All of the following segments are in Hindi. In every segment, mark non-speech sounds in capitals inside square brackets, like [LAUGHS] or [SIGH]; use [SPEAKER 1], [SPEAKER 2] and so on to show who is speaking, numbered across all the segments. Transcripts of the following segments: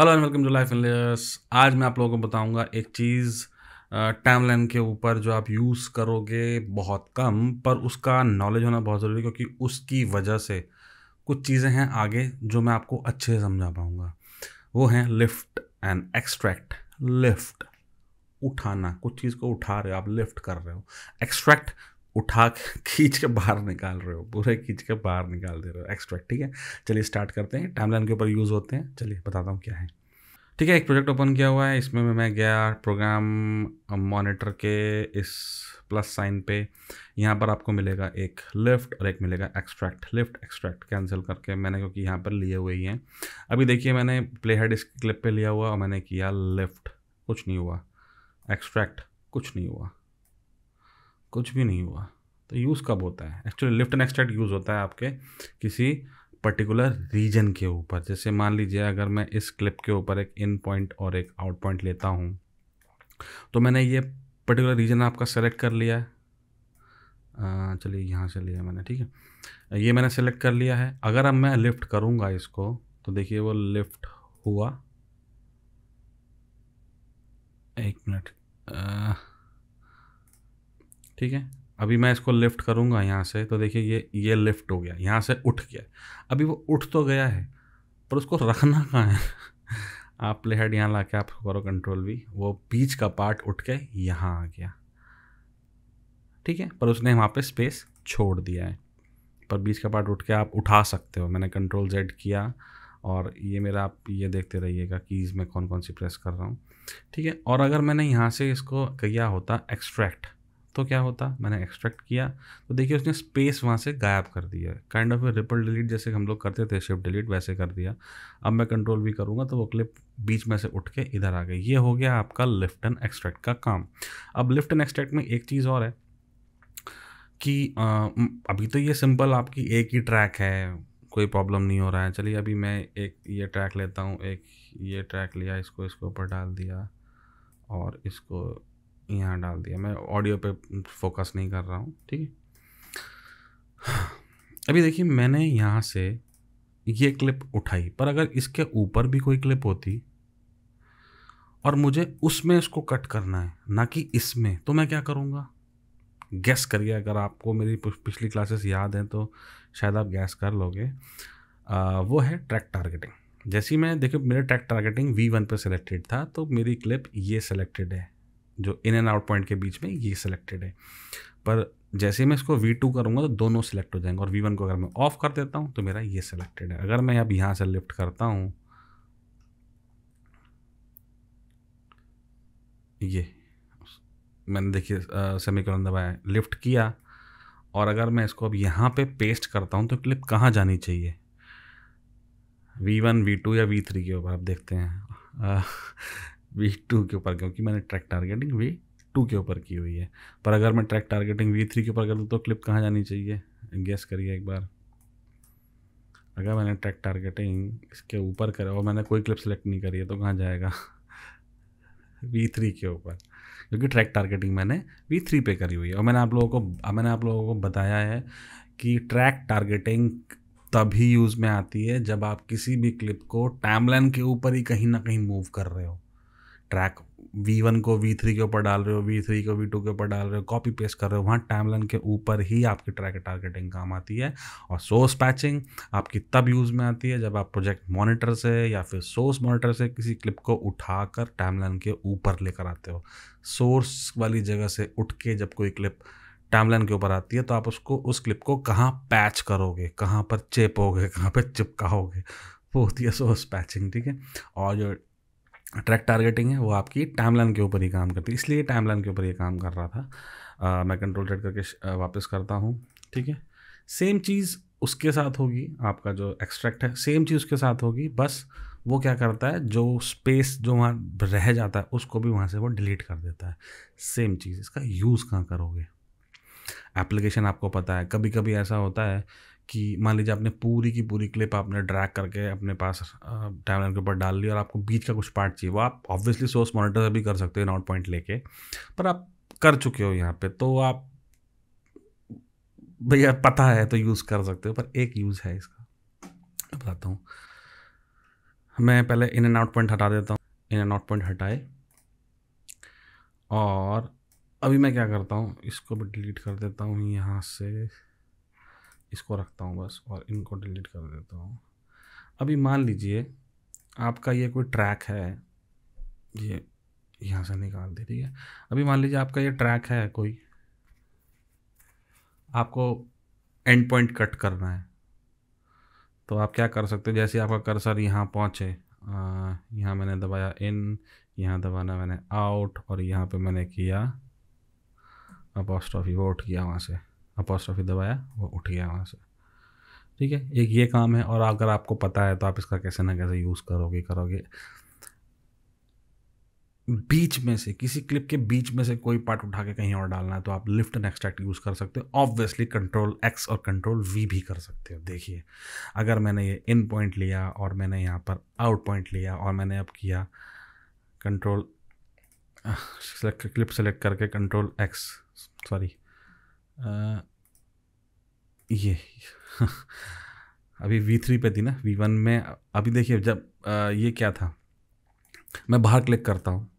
[SPEAKER 1] hello and welcome to life in layers आज मैं आप लोगों को बताऊंगा एक चीज़ टाइमलाइन के ऊपर जो आप यूज़ करोगे बहुत कम पर उसका नॉलेज होना बहुत ज़रूरी क्योंकि उसकी वजह से कुछ चीज़ें हैं आगे जो मैं आपको अच्छे से समझा पाऊँगा वो हैं लिफ्ट एंड एक्सट्रैक्ट लिफ्ट उठाना कुछ चीज़ को उठा रहे हो आप लिफ्ट कर रहे हो एक्सट्रैक्ट उठा [LAUGHS] खींच के बाहर निकाल रहे हो पूरे खींच के बाहर निकाल दे रहे हो एक्सट्रैक्ट ठीक है चलिए स्टार्ट करते हैं टाइमलाइन के ऊपर यूज़ होते हैं चलिए बताता हूँ क्या है ठीक है एक प्रोजेक्ट ओपन किया हुआ है इसमें मैं गया प्रोग्राम मॉनिटर के इस प्लस साइन पे यहाँ पर आपको मिलेगा एक लिफ्ट और एक मिलेगा एक्सट्रैक्ट लिफ्ट एक्सट्रैक्ट कैंसिल करके मैंने क्योंकि यहाँ पर लिए हुए ही हैं अभी देखिए मैंने प्ले हेड इस क्लिप पर लिया हुआ और मैंने किया लिफ्ट कुछ नहीं हुआ एक्सट्रैक्ट कुछ नहीं हुआ कुछ भी नहीं हुआ तो यूज़ कब होता है actually lift and extract use होता है आपके किसी पर्टिकुलर रीजन के ऊपर जैसे मान लीजिए अगर मैं इस क्लिप के ऊपर एक इन पॉइंट और एक आउट पॉइंट लेता हूँ तो मैंने ये पर्टिकुलर रीजन आपका सेलेक्ट कर लिया है चलिए यहाँ से लिया मैंने ठीक है ये मैंने सेलेक्ट कर लिया है अगर अब मैं लिफ्ट करूँगा इसको तो देखिए वो लिफ्ट हुआ एक मिनट ठीक है अभी मैं इसको लिफ्ट करूँगा यहाँ से तो देखिए ये ये लिफ्ट हो गया यहाँ से उठ गया अभी वो उठ तो गया है पर उसको रखना कहाँ है [LAUGHS] आप प्ले हेड यहाँ ला के आप करो कंट्रोल भी वो बीच का पार्ट उठ के यहाँ आ गया ठीक है पर उसने वहाँ पे स्पेस छोड़ दिया है पर बीच का पार्ट उठ के आप उठा सकते हो मैंने कंट्रोल जेड किया और ये मेरा आप ये देखते रहिएगा कीज़ मैं कौन कौन सी प्रेस कर रहा हूँ ठीक है और अगर मैंने यहाँ से इसको किया होता एक्सट्रैक्ट तो क्या होता मैंने एक्सट्रैक्ट किया तो देखिए उसने स्पेस वहाँ से गायब कर दिया है काइंड ऑफ रिपल डिलीट जैसे हम लोग करते थे शिफ्ट डिलीट वैसे कर दिया अब मैं कंट्रोल भी करूँगा तो वो क्लिप बीच में से उठ के इधर आ गई ये हो गया आपका लिफ्ट एंड एक्सट्रैक्ट का काम अब लिफ्ट एंड एक्सट्रैक्ट में एक चीज़ और है कि आ, अभी तो ये सिंपल आपकी एक ही ट्रैक है कोई प्रॉब्लम नहीं हो रहा है चलिए अभी मैं एक ये ट्रैक लेता हूँ एक ये ट्रैक लिया इसको इसके ऊपर डाल दिया और इसको यहाँ डाल दिया मैं ऑडियो पे फोकस नहीं कर रहा हूँ ठीक है अभी देखिए मैंने यहाँ से ये क्लिप उठाई पर अगर इसके ऊपर भी कोई क्लिप होती और मुझे उसमें इसको कट करना है ना कि इसमें तो मैं क्या करूँगा गैस करिए अगर आपको मेरी पिछली क्लासेस याद हैं तो शायद आप गैस कर लोगे आ, वो है ट्रैक टारगेटिंग जैसी मैं देखिए मेरे ट्रैक टारगेटिंग वी वन पर सिलेक्टेड था तो मेरी क्लिप ये सिलेक्टेड है जो इन एंड आउट पॉइंट के बीच में ये सिलेक्टेड है पर जैसे मैं इसको वी टू करूँगा तो दोनों सेलेक्ट हो जाएंगे और वी वन को अगर मैं ऑफ कर देता हूँ तो मेरा ये सिलेक्टेड है अगर मैं अब यहाँ से लिफ्ट करता हूँ ये मैंने देखिए सेमिकोलन दबाया लिफ्ट किया और अगर मैं इसको अब यहाँ पे पेस्ट करता हूँ तो क्लिप कहाँ जानी चाहिए वी वन वी टू या वी थ्री के ऊपर आप देखते हैं वी टू के ऊपर क्योंकि मैंने ट्रैक टारगेटिंग वी टू के ऊपर की हुई है पर अगर मैं ट्रैक टारगेटिंग वी थ्री के ऊपर कर दूँ तो क्लिप कहाँ जानी चाहिए गेस करिए एक बार अगर मैंने ट्रैक टारगेटिंग इसके ऊपर करा और मैंने कोई क्लिप सेलेक्ट नहीं करी है तो कहाँ जाएगा वी [LAUGHS] थ्री के ऊपर क्योंकि ट्रैक टारगेटिंग मैंने वी थ्री पे करी हुई है और मैंने आप लोगों को मैंने आप लोगों को बताया है कि ट्रैक टारगेटिंग तभी यूज़ में आती है जब आप किसी भी क्लिप को टाइमलाइन के ऊपर ही कहीं ना कहीं मूव कर रहे हो ट्रैक वी वन को वी थ्री के ऊपर डाल रहे हो वी थ्री को वी टू के ऊपर डाल रहे हो कॉपी पेस्ट कर रहे हो वहाँ टाइमलाइन के ऊपर ही आपकी ट्रैक टारगेटिंग काम आती है और सोर्स पैचिंग आपकी तब यूज़ में आती है जब आप प्रोजेक्ट मॉनिटर से या फिर सोर्स मॉनिटर से किसी क्लिप को उठाकर टाइमलाइन के ऊपर लेकर आते हो सोर्स वाली जगह से उठ के जब कोई क्लिप टाइमलाइन के ऊपर आती है तो आप उसको उस क्लिप को कहाँ पैच करोगे कहाँ पर चेपोगे कहाँ पर चिपकाओगे वो होती है सोर्स पैचिंग ठीक है और जो ट्रैक टारगेटिंग है वो आपकी टाइमलाइन के ऊपर ही काम करती है इसलिए टाइमलाइन के ऊपर ये काम कर रहा था आ, मैं कंट्रोल ट्रेड करके वापस करता हूँ ठीक है सेम चीज़ उसके साथ होगी आपका जो एक्सट्रैक्ट है सेम चीज़ उसके साथ होगी बस वो क्या करता है जो स्पेस जो वहाँ रह जाता है उसको भी वहाँ से वो डिलीट कर देता है सेम चीज़ इसका यूज़ कहाँ करोगे एप्लीकेशन आपको पता है कभी कभी ऐसा होता है कि मान लीजिए आपने पूरी की पूरी क्लिप आपने ड्रैग करके अपने पास टाइमलाइन के ऊपर डाल ली और आपको बीच का कुछ पार्ट चाहिए वो आप ऑब्वियसली सोर्स मॉनिटर से भी कर सकते हो नॉट पॉइंट लेके पर आप कर चुके हो यहाँ पे तो आप भैया पता है तो यूज़ कर सकते हो पर एक यूज़ है इसका बताता हूँ मैं पहले इन एंड आउट पॉइंट हटा देता हूँ इन एंड आउट पॉइंट हटाए और अभी मैं क्या करता हूँ इसको भी डिलीट कर देता हूँ यहाँ से इसको रखता हूँ बस और इनको डिलीट कर देता हूँ अभी मान लीजिए आपका ये कोई ट्रैक है ये यहाँ से निकाल दे ठीक है अभी मान लीजिए आपका ये ट्रैक है कोई आपको एंड पॉइंट कट करना है तो आप क्या कर सकते हो जैसे आपका कर्सर यहाँ पहुँचे यहाँ मैंने दबाया इन यहाँ दबाना मैंने आउट और यहाँ पे मैंने किया अपॉस्ट्रॉफी वोट किया वहाँ से अपोस्ट्रॉफी दबाया वो उठ गया वहाँ से ठीक है एक ये काम है और अगर आपको पता है तो आप इसका कैसे ना कैसे यूज़ करोगे करोगे बीच में से किसी क्लिप के बीच में से कोई पार्ट उठा के कहीं और डालना है तो आप लिफ्ट एंड एक्सट्रैक्ट यूज़ कर सकते हो ऑब्वियसली कंट्रोल एक्स और कंट्रोल वी भी कर सकते हो देखिए अगर मैंने ये इन पॉइंट लिया और मैंने यहाँ पर आउट पॉइंट लिया और मैंने अब किया कंट्रोल क्लिप सेलेक्ट करके कंट्रोल एक्स सॉरी ये अभी वी थ्री पे थी ना वी वन में अभी देखिए जब आ, ये क्या था मैं बाहर क्लिक करता हूँ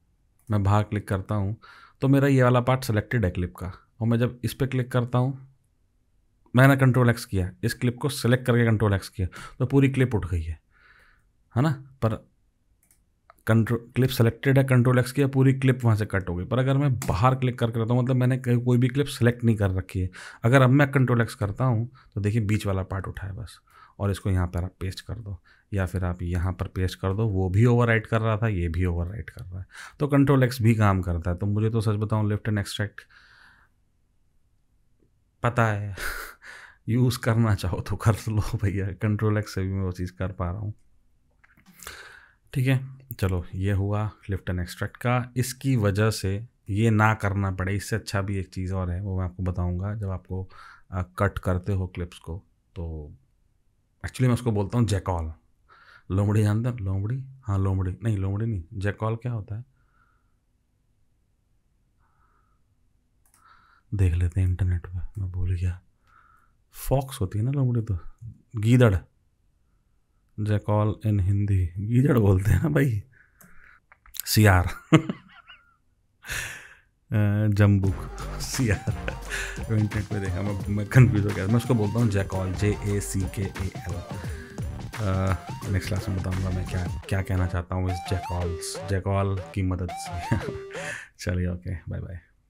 [SPEAKER 1] मैं बाहर क्लिक करता हूँ तो मेरा ये वाला पार्ट सेलेक्टेड है क्लिप का और मैं जब इस पर क्लिक करता हूँ मैंने कंट्रोल एक्स किया इस क्लिप को सेलेक्ट करके कंट्रोल एक्स किया तो पूरी क्लिप उठ गई है है ना पर कंट्रोल क्लिप सेलेक्टेड है कंट्रोल एक्स की पूरी क्लिप वहाँ से कट हो गई पर अगर मैं बाहर क्लिक करके रहता हूँ मतलब मैंने कोई भी क्लिप सेलेक्ट नहीं कर रखी है अगर अब मैं कंट्रोल एक्स करता हूँ तो देखिए बीच वाला पार्ट उठाए बस और इसको यहाँ पर आप पेस्ट कर दो या फिर आप यहाँ पर पेस्ट कर दो वो भी ओवर कर रहा था ये भी ओवर कर रहा है तो कंट्रोल एक्स भी काम करता है तो मुझे तो सच बताऊँ लिफ्ट एंड एक्सट्रैक्ट पता है यूज़ [LAUGHS] करना चाहो तो कर लो भैया कंट्रोल एक्स से भी मैं वो चीज़ कर पा रहा हूँ ठीक है चलो ये हुआ लिफ्टन एक्सट्रैक्ट का इसकी वजह से ये ना करना पड़े इससे अच्छा भी एक चीज़ और है वो मैं आपको बताऊंगा जब आपको आ, कट करते हो क्लिप्स को तो एक्चुअली मैं उसको बोलता हूँ जैकॉल लोमड़ी जानते हैं लोमड़ी हाँ लोमड़ी नहीं लोमड़ी नहीं जैकॉल क्या होता है देख लेते हैं इंटरनेट पर मैं भूल गया फॉक्स होती है ना लोमड़ी तो गीदड़ जैकॉल इन हिंदी गीजड़ बोलते हैं ना भाई सियार जम्बुक सियार इंटरनेट पे देखा मैं मैं कन्फ्यूज हो गया मैं उसको बोलता हूँ जैकॉल जे ए सी के ए एल नेक्स्ट क्लास में बताऊँगा मैं क्या क्या कहना चाहता हूँ इस जैकॉल्स जैकॉल की मदद से [LAUGHS] चलिए ओके बाय बाय